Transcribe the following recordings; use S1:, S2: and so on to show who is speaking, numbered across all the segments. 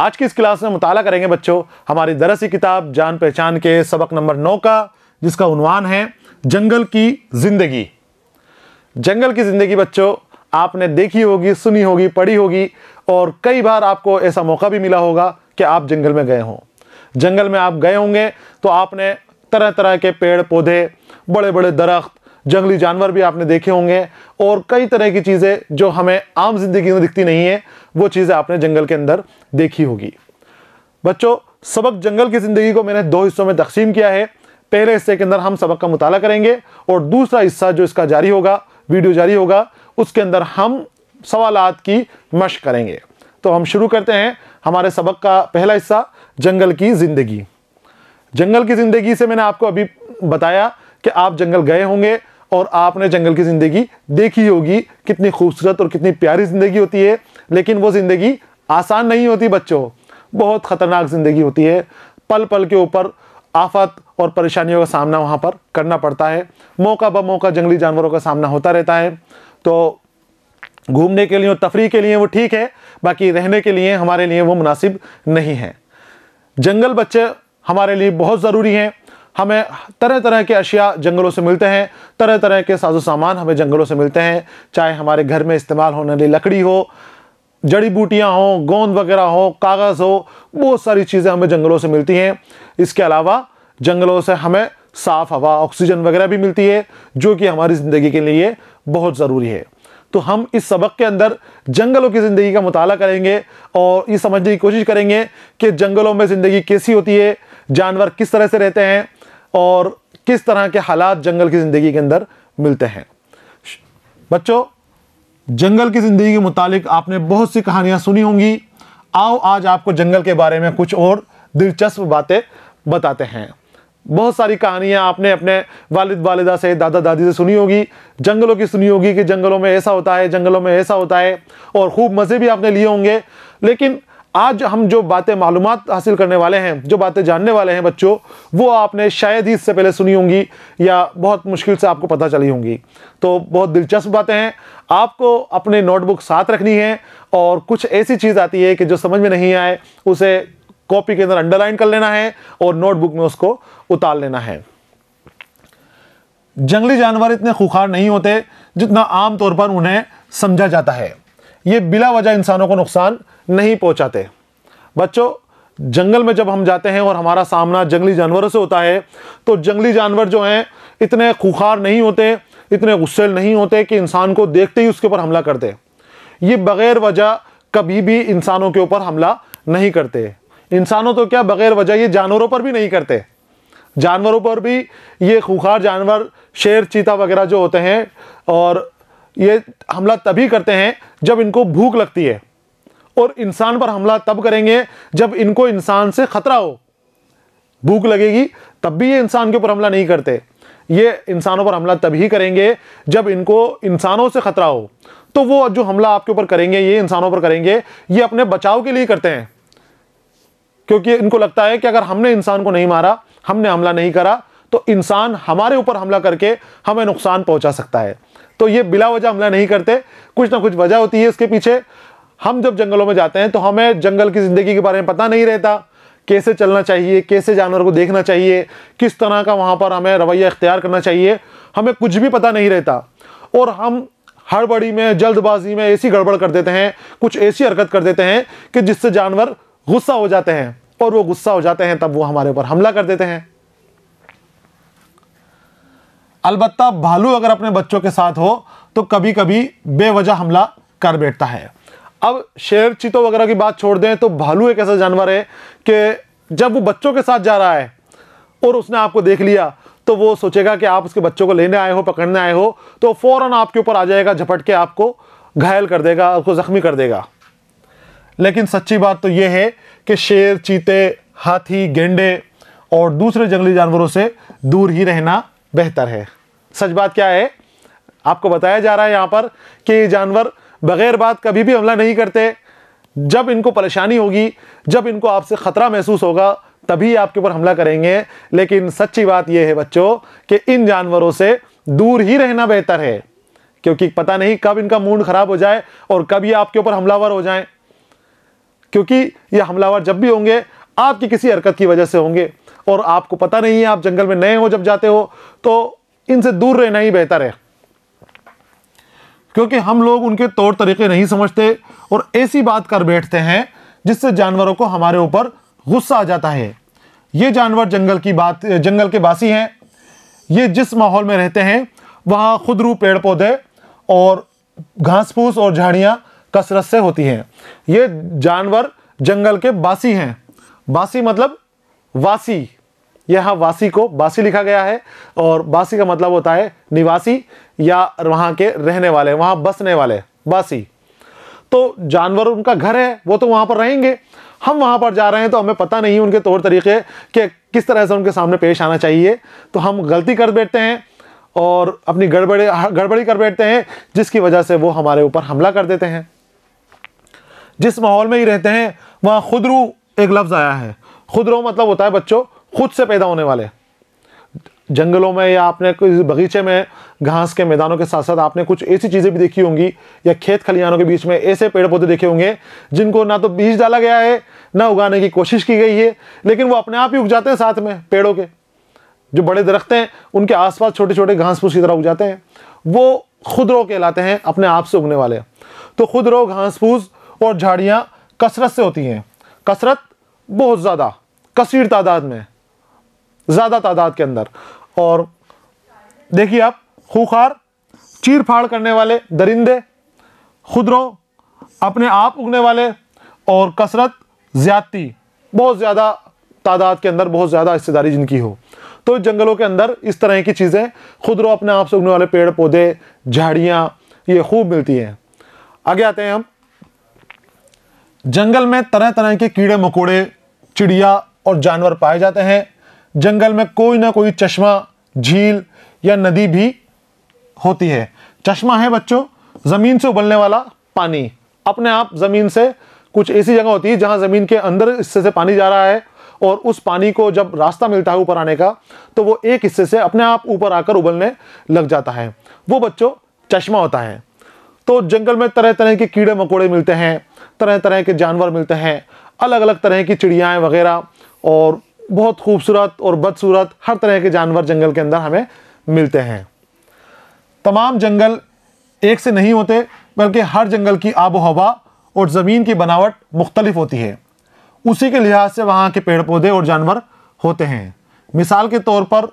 S1: आज की इस क्लास में मुताला करेंगे बच्चों हमारी दरसी किताब जान पहचान के सबक नंबर नौ का जिसका उनवान है जंगल की ज़िंदगी जंगल की ज़िंदगी बच्चों आपने देखी होगी सुनी होगी पढ़ी होगी और कई बार आपको ऐसा मौका भी मिला होगा कि आप जंगल में गए हों जंगल में आप गए होंगे तो आपने तरह तरह के पेड़ पौधे बड़े बड़े दरख्त जंगली जानवर भी आपने देखे होंगे और कई तरह की चीज़ें जो हमें आम जिंदगी में दिखती नहीं है वो चीज़ें आपने जंगल के अंदर देखी होगी बच्चों सबक जंगल की ज़िंदगी को मैंने दो हिस्सों में तकसीम किया है पहले हिस्से के अंदर हम सबक का मुताला करेंगे और दूसरा हिस्सा जो इसका जारी होगा वीडियो जारी होगा उसके अंदर हम सवाल की मश करेंगे तो हम शुरू करते हैं हमारे सबक का पहला हिस्सा जंगल की ज़िंदगी जंगल की ज़िंदगी से मैंने आपको अभी बताया कि आप जंगल गए होंगे और आपने जंगल की ज़िंदगी देखी होगी कितनी खूबसूरत और कितनी प्यारी ज़िंदगी होती है लेकिन वो ज़िंदगी आसान नहीं होती बच्चों बहुत ख़तरनाक ज़िंदगी होती है पल पल के ऊपर आफत और परेशानियों का सामना वहाँ पर करना पड़ता है मौका ब मौका जंगली जानवरों का सामना होता रहता है तो घूमने के लिए और तफरी के लिए वो ठीक है बाकी रहने के लिए हमारे लिए वो मुनासिब नहीं है जंगल बच्चे हमारे लिए बहुत ज़रूरी हैं हमें तरह तरह के अशिया जंगलों से मिलते हैं तरह तरह के साजो सामान हमें जंगलों से मिलते हैं चाहे हमारे घर में इस्तेमाल होने वाली लकड़ी हो जड़ी बूटियाँ हों गोंद वगैरह हो कागज़ हो बहुत सारी चीज़ें हमें जंगलों से मिलती हैं इसके अलावा जंगलों से हमें साफ़ हवा ऑक्सीजन वगैरह भी मिलती है जो कि हमारी ज़िंदगी के लिए बहुत ज़रूरी है तो हम इस सबक के अंदर जंगलों की ज़िंदगी का मताल करेंगे और ये समझने की कोशिश करेंगे कि जंगलों में ज़िंदगी कैसी होती है जानवर किस तरह से रहते हैं और किस तरह के हालात जंगल की ज़िंदगी के अंदर मिलते हैं बच्चों जंगल की ज़िंदगी के मुतालिक आपने बहुत सी कहानियाँ सुनी होंगी आओ आज आपको जंगल के बारे में कुछ और दिलचस्प बातें बताते हैं बहुत सारी कहानियाँ आपने अपने वालिद वालिदा से दादा दादी से सुनी होगी जंगलों की सुनी होगी कि जंगलों में ऐसा होता है जंगलों में ऐसा होता है और खूब मज़े भी आपने लिए होंगे लेकिन आज हम जो बातें मालूम हासिल करने वाले हैं जो बातें जानने वाले हैं बच्चों वो आपने शायद ही इससे पहले सुनी होंगी या बहुत मुश्किल से आपको पता चली होंगी तो बहुत दिलचस्प बातें हैं आपको अपने नोटबुक साथ रखनी है और कुछ ऐसी चीज़ आती है कि जो समझ में नहीं आए उसे कॉपी के अंदर अंडरलाइन कर लेना है और नोटबुक में उसको उतार लेना है जंगली जानवर इतने खुखार नहीं होते जितना आम तौर पर उन्हें समझा जाता है ये बिला वजह इंसानों को नुकसान नहीं पहुंचाते बच्चों जंगल में जब हम जाते हैं और हमारा सामना जंगली जानवरों से होता है तो जंगली जानवर जो हैं इतने खुखार नहीं होते इतने गुस्सेल नहीं होते कि इंसान को देखते ही उसके ऊपर हमला करते ये बग़ैर वजह कभी भी इंसानों के ऊपर हमला नहीं करते इंसानों तो क्या बग़ैर वजह ये जानवरों पर भी नहीं करते जानवरों पर भी ये खुखार जानवर शेर चीता वगैरह जो होते हैं और ये हमला तभी करते हैं जब इनको भूख लगती है और इंसान पर हमला तब करेंगे जब इनको इंसान से ख़तरा हो भूख लगेगी तब भी ये इंसान के ऊपर हमला नहीं करते ये इंसानों पर हमला तभी करेंगे जब इनको इंसानों से ख़तरा हो तो वो जो हमला आपके ऊपर करेंगे ये इंसानों पर करेंगे ये अपने बचाव के लिए करते हैं क्योंकि इनको लगता है कि अगर हमने इंसान को नहीं मारा हमने हमला नहीं करा तो इंसान हमारे ऊपर हमला करके हमें नुकसान पहुंचा सकता है तो ये बिला वजह हमला नहीं करते कुछ ना कुछ वजह होती है इसके पीछे हम जब जंगलों में जाते हैं तो हमें जंगल की ज़िंदगी के बारे में पता नहीं रहता कैसे चलना चाहिए कैसे जानवर को देखना चाहिए किस तरह का वहाँ पर हमें रवैया इख्तियार करना चाहिए हमें कुछ भी पता नहीं रहता और हम हड़बड़ी में जल्दबाजी में ऐसी गड़बड़ कर देते हैं कुछ ऐसी हरकत कर देते हैं कि जिससे जानवर गुस्सा हो जाते हैं और वो गुस्सा हो जाते हैं तब वो हमारे ऊपर हमला कर देते हैं अलबत् भालू अगर अपने बच्चों के साथ हो तो कभी कभी बेवजह हमला कर बैठता है अब शेर चीतों वगैरह की बात छोड़ दें तो भालू एक ऐसा जानवर है कि जब वो बच्चों के साथ जा रहा है और उसने आपको देख लिया तो वो सोचेगा कि आप उसके बच्चों को लेने आए हो पकड़ने आए हो तो फ़ौर आपके ऊपर आ जाएगा झपट के आपको घायल कर देगा आपको ज़ख्मी कर देगा लेकिन सच्ची बात तो ये है कि शेर चीते हाथी गेंडे और दूसरे जंगली जानवरों से दूर ही रहना बेहतर है सच बात क्या है आपको बताया जा रहा है यहां पर कि ये जानवर बगैर बात कभी भी हमला नहीं करते जब इनको परेशानी होगी जब इनको आपसे ख़तरा महसूस होगा तभी आपके ऊपर हमला करेंगे लेकिन सच्ची बात यह है बच्चों कि इन जानवरों से दूर ही रहना बेहतर है क्योंकि पता नहीं कब इनका मूड ख़राब हो जाए और कब ये आपके ऊपर हमलावर हो जाए क्योंकि ये हमलावर जब भी होंगे आपकी किसी हरकत की वजह से होंगे और आपको पता नहीं है आप जंगल में नए हो जब जाते हो तो इनसे दूर रहना ही बेहतर है क्योंकि हम लोग उनके तौर तरीके नहीं समझते और ऐसी बात कर बैठते हैं जिससे जानवरों को हमारे ऊपर गुस्सा आ जाता है ये जानवर जंगल की बात जंगल के बासी हैं ये जिस माहौल में रहते हैं वहाँ खुदरू पेड़ पौधे और घास फूस और झाड़ियाँ कसरत से होती हैं ये जानवर जंगल के बासी हैं बासी मतलब वासी यहाँ वासी को बासी लिखा गया है और बासी का मतलब होता है निवासी या वहाँ के रहने वाले वहाँ बसने वाले बासी तो जानवर उनका घर है वो तो वहाँ पर रहेंगे हम वहाँ पर जा रहे हैं तो हमें पता नहीं उनके तौर तरीके कि किस तरह से उनके सामने पेश आना चाहिए तो हम गलती कर बैठते हैं और अपनी गड़बड़ी गड़बड़ी कर बैठते हैं जिसकी वजह से वो हमारे ऊपर हमला कर देते हैं जिस माहौल में ही रहते हैं वहाँ खुदरू एक लफ्ज़ आया है खुदरू मतलब होता है बच्चों खुद से पैदा होने वाले जंगलों में या आपने कोई बगीचे में घास के मैदानों के साथ साथ आपने कुछ ऐसी चीज़ें भी देखी होंगी या खेत खलिहानों के बीच में ऐसे पेड़ पौधे देखे होंगे जिनको ना तो बीज डाला गया है ना उगाने की कोशिश की गई है लेकिन वो अपने आप ही उग जाते हैं साथ में पेड़ों के जो बड़े दरख्त हैं उनके आसपास छोटे छोटे घास फूस की तरह उग जाते हैं वो खुद रो कहलाते हैं अपने आप से उगने वाले तो खुद रो घास फूस और झाड़ियाँ कसरत से होती हैं कसरत बहुत ज़्यादा कसीर तादाद में ज़्यादा तादाद के अंदर और देखिए आप खूखार चीर फाड़ करने वाले दरिंदे खुदरों अपने आप उगने वाले और कसरत ज़्यादती बहुत ज़्यादा तादाद के अंदर बहुत ज़्यादा हिस्सेदारी जिनकी हो तो जंगलों के अंदर इस तरह की चीज़ें खुदरों अपने आप से उगने वाले पेड़ पौधे झाड़ियाँ ये खूब मिलती हैं आगे आते हैं हम जंगल में तरह तरह के कीड़े मकोड़े चिड़िया और जानवर पाए जाते हैं जंगल में कोई ना कोई चश्मा झील या नदी भी होती है चश्मा है बच्चों ज़मीन से उबलने वाला पानी अपने आप ज़मीन से कुछ ऐसी जगह होती है जहाँ ज़मीन के अंदर हिस्से से पानी जा रहा है और उस पानी को जब रास्ता मिलता है ऊपर आने का तो वो एक हिस्से से अपने आप ऊपर आकर उबलने लग जाता है वो बच्चों चश्मा होता है तो जंगल में तरह तरह के कीड़े मकोड़े मिलते हैं तरह तरह के जानवर मिलते हैं अलग अलग तरह की चिड़ियाएँ वगैरह और बहुत खूबसूरत और बदसूरत हर तरह के जानवर जंगल के अंदर हमें मिलते हैं तमाम जंगल एक से नहीं होते बल्कि हर जंगल की आबो हवा और ज़मीन की बनावट मुख्तलिफ होती है उसी के लिहाज से वहाँ के पेड़ पौधे और जानवर होते हैं मिसाल के तौर पर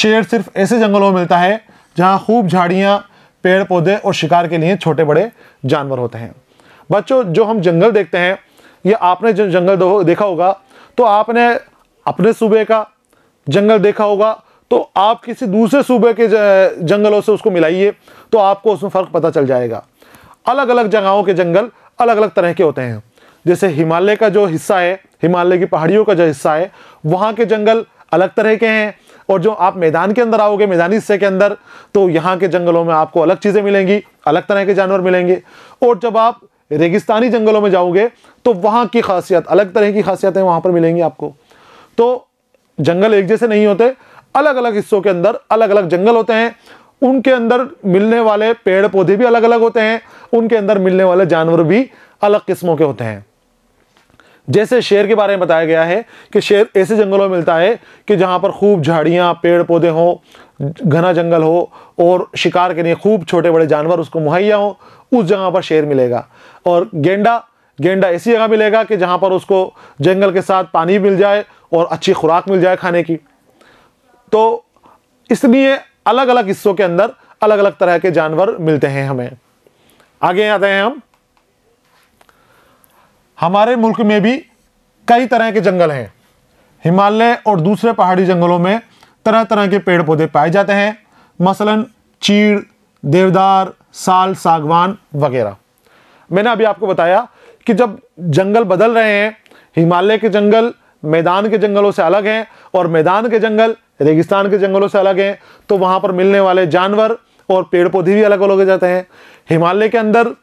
S1: शेर सिर्फ ऐसे जंगलों में मिलता है जहाँ खूब झाड़ियाँ पेड़ पौधे और शिकार के लिए छोटे बड़े जानवर होते हैं बच्चों जो हम जंगल देखते हैं या आपने जो जंगल देखा होगा तो आपने अपने सूबे का जंगल देखा होगा तो आप किसी दूसरे सूबे के जंगलों से उसको मिलाइए तो आपको उसमें फ़र्क पता चल जाएगा अलग अलग जगहों के जंगल अलग अलग तरह के होते हैं जैसे हिमालय का जो हिस्सा है हिमालय की पहाड़ियों का जो हिस्सा है वहाँ के जंगल अलग तरह के हैं और जो आप मैदान के अंदर आओगे मैदानी हिस्से के अंदर तो यहाँ के जंगलों में आपको अलग चीज़ें मिलेंगी अलग तरह के जानवर मिलेंगे और जब आप रेगिस्तानी जंगलों में जाओगे तो वहाँ की खासियत अलग तरह की खासियतें वहाँ पर मिलेंगी आपको तो जंगल एक जैसे नहीं होते अलग अलग हिस्सों के अंदर अलग अलग जंगल होते हैं उनके अंदर मिलने वाले पेड़ पौधे भी अलग अलग होते हैं उनके अंदर मिलने वाले जानवर भी अलग किस्मों के होते हैं जैसे शेर के बारे में बताया गया है कि शेर ऐसे जंगलों में मिलता है कि जहाँ पर खूब झाड़ियाँ पेड़ पौधे हों घना जंगल हो और शिकार के लिए खूब छोटे बड़े जानवर उसको मुहैया हो उस जगह पर शेर मिलेगा और गेंडा गेंडा ऐसी जगह मिलेगा कि जहाँ पर उसको जंगल के साथ पानी मिल जाए और अच्छी खुराक मिल जाए खाने की तो इसलिए अलग अलग हिस्सों के अंदर अलग अलग तरह के जानवर मिलते हैं हमें आगे आते हैं हम हमारे मुल्क में भी कई तरह के जंगल हैं हिमालय और दूसरे पहाड़ी जंगलों में तरह तरह के पेड़ पौधे पाए जाते हैं मसलन चीड़ देवदार साल सागवान वगैरह मैंने अभी आपको बताया कि जब जंगल बदल रहे हैं हिमालय के जंगल मैदान के जंगलों से अलग हैं और मैदान के जंगल रेगिस्तान के जंगलों से अलग हैं तो वहाँ पर मिलने वाले जानवर और पेड़ पौधे भी अलग अलग हो जाते हैं हिमालय के अंदर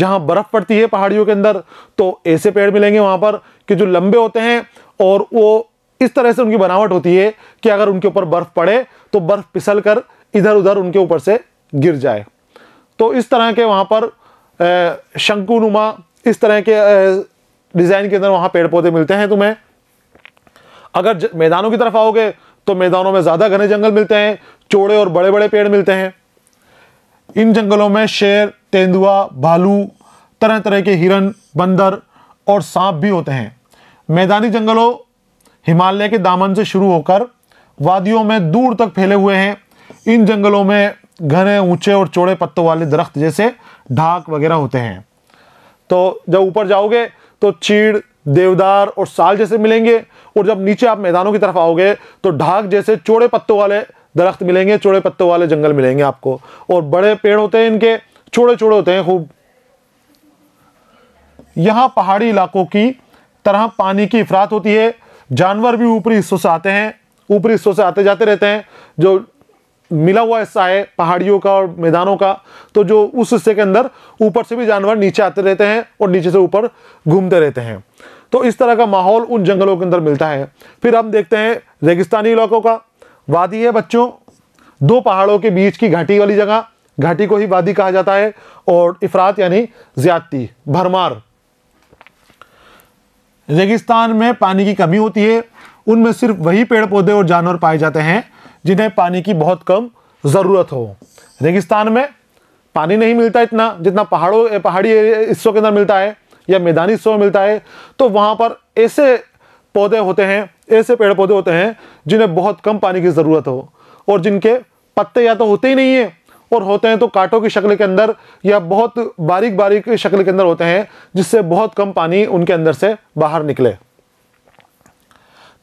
S1: जहाँ बर्फ़ पड़ती है पहाड़ियों के अंदर तो ऐसे पेड़ मिलेंगे वहाँ पर कि जो लंबे होते हैं और वो इस तरह से उनकी बनावट होती है कि अगर उनके ऊपर बर्फ़ पड़े तो बर्फ़ पिसल कर इधर उधर उनके ऊपर से गिर जाए तो इस तरह के वहाँ पर शंकुनुमा इस तरह के डिज़ाइन के अंदर वहाँ पेड़ पौधे मिलते हैं तुम्हें अगर मैदानों की तरफ आओगे तो मैदानों में ज़्यादा घने जंगल मिलते हैं चौड़े और बड़े बड़े पेड़ मिलते हैं इन जंगलों में शेर तेंदुआ भालू तरह तरह के हिरन बंदर और सांप भी होते हैं मैदानी जंगलों हिमालय के दामन से शुरू होकर वादियों में दूर तक फैले हुए हैं इन जंगलों में घने ऊंचे और चौड़े पत्तों वाले दरख्त जैसे ढाक वगैरह होते हैं तो जब ऊपर जाओगे तो चीड़ देवदार और साल जैसे मिलेंगे और जब नीचे आप मैदानों की तरफ आओगे तो ढाक जैसे चौड़े पत्तों वाले दरख्त मिलेंगे चौड़े पत्तों वाले जंगल मिलेंगे आपको और बड़े पेड़ होते हैं इनके छोड़े छोड़े होते हैं खूब यहाँ पहाड़ी इलाकों की तरह पानी की इफरात होती है जानवर भी ऊपरी हिस्सों से आते हैं ऊपरी हिस्सों से आते जाते रहते हैं जो मिला हुआ हिस्सा है पहाड़ियों का और मैदानों का तो जो उस हिस्से के अंदर ऊपर से भी जानवर नीचे आते रहते हैं और नीचे से ऊपर घूमते रहते हैं तो इस तरह का माहौल उन जंगलों के अंदर मिलता है फिर हम देखते हैं रेगिस्तानी इलाकों का वादी है बच्चों दो पहाड़ों के बीच की घाटी वाली जगह घाटी को ही वादी कहा जाता है और इफरात यानी ज्यादती भरमार रेगिस्तान में पानी की कमी होती है उनमें सिर्फ वही पेड़ पौधे और जानवर पाए जाते हैं जिन्हें पानी की बहुत कम ज़रूरत हो रेगिस्तान में पानी नहीं मिलता इतना जितना पहाड़ों पहाड़ी हिस्सों के अंदर मिलता है या मैदानी हिस्सों में मिलता है तो वहाँ पर ऐसे पौधे होते हैं ऐसे पेड़ पौधे होते हैं जिन्हें बहुत कम पानी की ज़रूरत हो और जिनके पत्ते या तो होते ही नहीं हैं और होते हैं तो कांटों की शक्ल के अंदर या बहुत बारीक बारीक शक्ल के अंदर होते हैं जिससे बहुत कम पानी उनके अंदर से बाहर निकले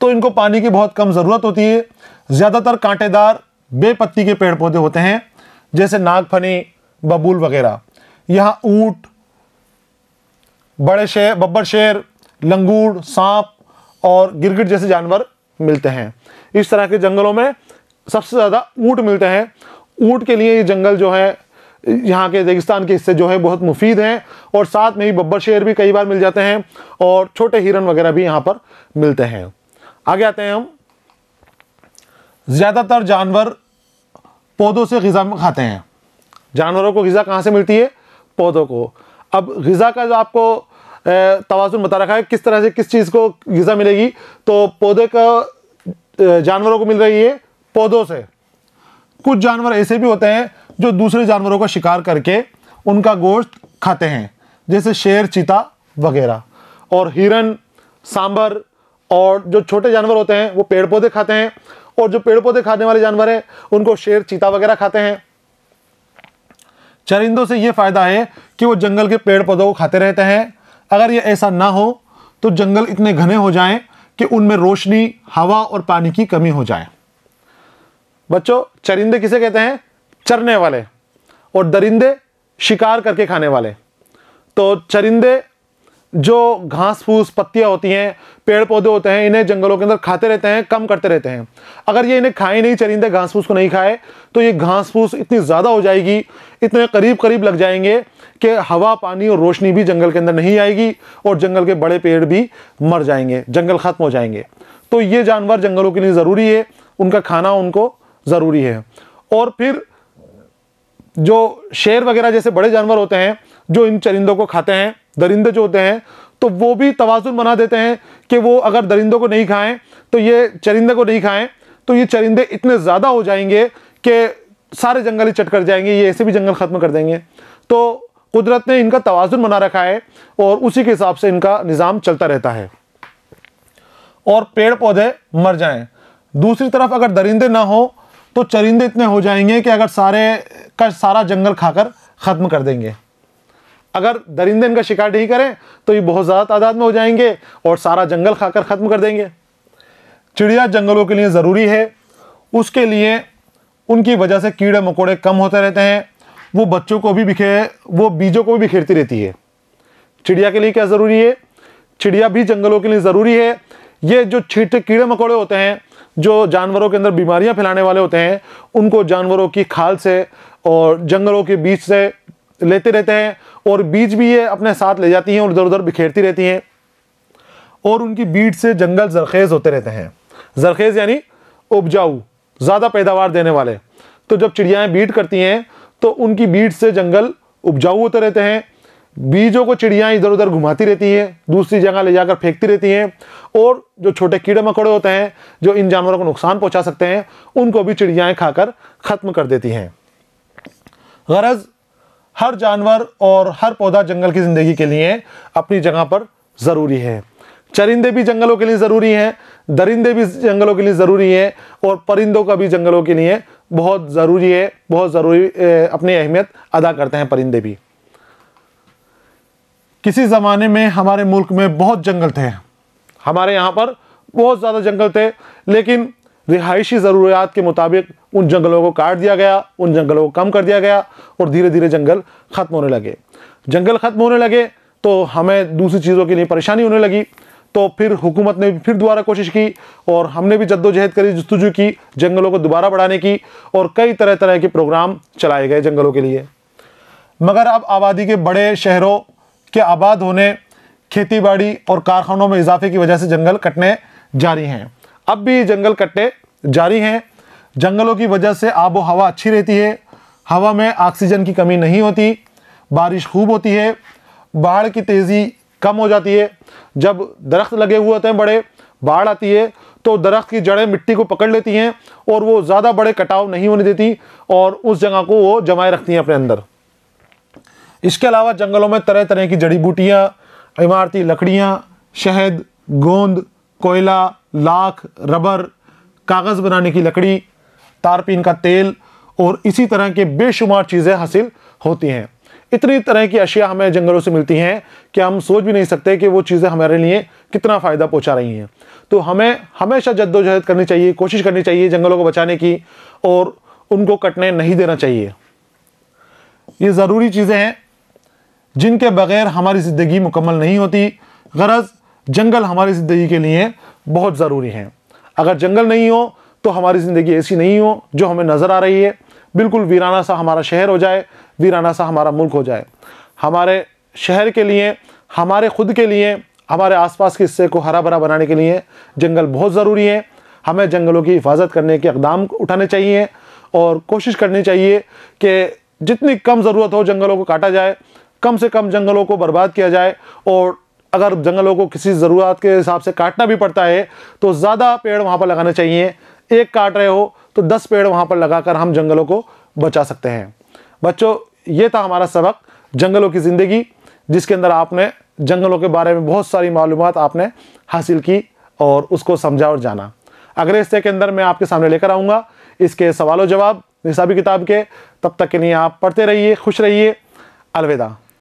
S1: तो इनको पानी की बहुत कम ज़रूरत होती है ज़्यादातर कांटेदार बेपत्ती के पेड़ पौधे होते हैं जैसे नागफनी बबूल वगैरह यहाँ ऊँट बड़े शेर बब्बर शेर लंगूर सांप और गिरगिट जैसे जानवर मिलते हैं इस तरह के जंगलों में सबसे ज़्यादा ऊँट मिलते हैं ऊँट के लिए ये जंगल जो है यहाँ के रेगिस्तान के हिस्से जो है बहुत मुफीद हैं और साथ में ही बब्बर शेर भी कई बार मिल जाते हैं और छोटे हिरन वगैरह भी यहाँ पर मिलते हैं आगे आते हैं हम ज़्यादातर जानवर पौधों से गज़ा खाते हैं जानवरों को गज़ा कहाँ से मिलती है पौधों को अब गज़ा का जो आपको तोज़ुन बता रखा है किस तरह से किस चीज़ को गज़ा मिलेगी तो पौधे का जानवरों को मिल रही है पौधों से कुछ जानवर ऐसे भी होते हैं जो दूसरे जानवरों का शिकार करके उनका गोश्त खाते हैं जैसे शेर चीता वगैरह और हिरन सांबर और जो छोटे जानवर होते हैं वो पेड़ पौधे खाते हैं और जो पेड़ पौधे खाने वाले जानवर हैं उनको शेर चीता वगैरह खाते हैं चरिंदों से ये फ़ायदा है कि वो जंगल के पेड़ पौधों को खाते रहते हैं अगर ये ऐसा ना हो तो जंगल इतने घने हो जाएं कि उनमें रोशनी हवा और पानी की कमी हो जाए बच्चों चरिंदे किसे कहते हैं चरने वाले और दरिंदे शिकार करके खाने वाले तो चरिंदे जो घास फूस पत्तियाँ होती हैं पेड़ पौधे होते हैं इन्हें जंगलों के अंदर खाते रहते हैं कम करते रहते हैं अगर ये इन्हें खाए नहीं चरिंदे घास फूस को नहीं खाए तो ये घास फूस इतनी ज़्यादा हो जाएगी इतने करीब करीब लग जाएंगे कि हवा पानी और रोशनी भी जंगल के अंदर नहीं आएगी और जंगल के बड़े पेड़ भी मर जाएंगे जंगल ख़त्म हो जाएंगे तो ये जानवर जंगलों के लिए ज़रूरी है उनका खाना उनको ज़रूरी है और फिर जो शेर वगैरह जैसे बड़े जानवर होते हैं जो इन चरिंदों को खाते हैं दरिंदे जो होते हैं तो वो भी तोज़ुन बना देते हैं कि वो अगर दरिंदों को नहीं खाएं तो ये चरिंदे को नहीं खाएं तो ये चरिंदे इतने ज़्यादा हो जाएंगे कि सारे जंगल ही चट कर जाएंगे ये ऐसे भी जंगल ख़त्म कर देंगे तो कुदरत ने इनका तोज़ुन बना रखा है और उसी के हिसाब से इनका निज़ाम चलता रहता है और पेड़ पौधे मर जाएँ दूसरी तरफ अगर दरिंदे ना हो तो चरिंदे इतने हो जाएंगे कि अगर सारे का सारा जंगल खाकर ख़त्म कर देंगे अगर दरिंदे इनका शिकार नहीं करें तो ये बहुत ज़्यादा तादाद में हो जाएंगे और सारा जंगल खाकर ख़त्म कर देंगे चिड़िया जंगलों के लिए ज़रूरी है उसके लिए उनकी वजह से कीड़े मकोड़े कम होते रहते हैं वो बच्चों को भी बिखेर वो बीजों को भी बिखेरती रहती है चिड़िया के लिए क्या ज़रूरी है चिड़िया भी जंगलों के लिए ज़रूरी है ये जो छीटे कीड़े मकोड़े होते हैं जो जानवरों के अंदर बीमारियां फैलाने वाले होते हैं उनको जानवरों की खाल से और जंगलों के बीच से लेते रहते हैं और बीज भी ये अपने साथ ले जाती हैं और इधर उधर बिखेरती रहती हैं और उनकी बीज से जंगल जरखेज़ होते रहते हैं जरखेज़ यानी उपजाऊ ज़्यादा पैदावार देने वाले तो जब चिड़ियाएँ बीट करती हैं तो उनकी बीट से जंगल उपजाऊ होते रहते हैं बीजों को चिड़ियाँ इधर उधर घुमाती रहती हैं दूसरी जगह ले जाकर फेंकती रहती हैं और जो छोटे कीड़े मकोड़े होते हैं जो इन जानवरों को नुकसान पहुंचा सकते हैं उनको भी चिड़ियाएँ खाकर ख़त्म कर देती हैं गरज़ हर जानवर और हर पौधा जंगल की ज़िंदगी के लिए अपनी जगह पर ज़रूरी है चरिंदे भी जंगलों के लिए ज़रूरी हैं दरिंदे भी जंगलों के लिए ज़रूरी है और परिंदों का भी जंगलों के लिए बहुत ज़रूरी है बहुत ज़रूरी अपनी अहमियत अदा करते हैं परिंदे भी किसी ज़माने में हमारे मुल्क में बहुत जंगल थे हमारे यहाँ पर बहुत ज़्यादा जंगल थे लेकिन रिहायशी ज़रूरियात के मुताबिक उन जंगलों को काट दिया गया उन जंगलों को कम कर दिया गया और धीरे धीरे जंगल ख़त्म होने लगे जंगल ख़त्म होने लगे तो हमें दूसरी चीज़ों के लिए परेशानी होने लगी तो फिर हुकूमत ने फिर दोबारा कोशिश की और हमने भी जद्दोजहद करी जस्तजू की जंगलों को दोबारा बढ़ाने की और कई तरह तरह के प्रोग्राम चलाए गए जंगलों के लिए मगर अब आबादी के बड़े शहरों के आबाद होने खेतीबाड़ी और कारखानों में इजाफे की वजह से जंगल कटने जारी हैं अब भी जंगल कट्टे जारी हैं जंगलों की वजह से आबो हवा अच्छी रहती है हवा में ऑक्सीजन की कमी नहीं होती बारिश खूब होती है बाढ़ की तेज़ी कम हो जाती है जब दरख्त लगे हुए होते हैं बड़े बाढ़ आती है तो दरख्त की जड़ें मिट्टी को पकड़ लेती हैं और वो ज़्यादा बड़े कटाव नहीं होने देती और उस जगह को वो जमाए रखती हैं अपने अंदर इसके अलावा जंगलों में तरह तरह की जड़ी बूटियाँ इमारती लकड़ियाँ शहद गोंद कोयला लाख रबर कागज़ बनाने की लकड़ी तारपीन का तेल और इसी तरह के बेशुमार चीज़ें हासिल होती हैं इतनी तरह की अशिया हमें जंगलों से मिलती हैं कि हम सोच भी नहीं सकते कि वो चीज़ें हमारे लिए कितना फ़ायदा पहुंचा रही हैं तो हमें हमेशा जद्दोजहद करनी चाहिए कोशिश करनी चाहिए जंगलों को बचाने की और उनको कटने नहीं देना चाहिए ये ज़रूरी चीज़ें हैं जिनके बगैर हमारी ज़िंदगी मुकम्मल नहीं होती गरज़ जंगल हमारी ज़िंदगी के लिए बहुत ज़रूरी हैं अगर जंगल नहीं हो तो हमारी ज़िंदगी ऐसी नहीं हो जो हमें नज़र आ रही है बिल्कुल वीराना सा हमारा शहर हो जाए वीराना सा हमारा मुल्क हो जाए हमारे शहर के लिए हमारे खुद के लिए हमारे आसपास के हिस्से को हरा भरा बनाने के लिए जंगल बहुत ज़रूरी है हमें जंगलों की हिफाजत करने के इकदाम उठाने चाहिए और कोशिश करनी चाहिए कि जितनी कम ज़रूरत हो जंगलों को काटा जाए कम से कम जंगलों को बर्बाद किया जाए और अगर जंगलों को किसी ज़रूरत के हिसाब से काटना भी पड़ता है तो ज़्यादा पेड़ वहाँ पर लगाने चाहिए एक काट रहे हो तो दस पेड़ वहाँ पर लगाकर हम जंगलों को बचा सकते हैं बच्चों ये था हमारा सबक जंगलों की ज़िंदगी जिसके अंदर आपने जंगलों के बारे में बहुत सारी मालूम आपने हासिल की और उसको समझा और जाना अगले हिस्से के अंदर मैं आपके सामने लेकर आऊँगा इसके सवालों जवाब हिसाबी किताब के तब तक के लिए आप पढ़ते रहिए खुश रहिए अलविदा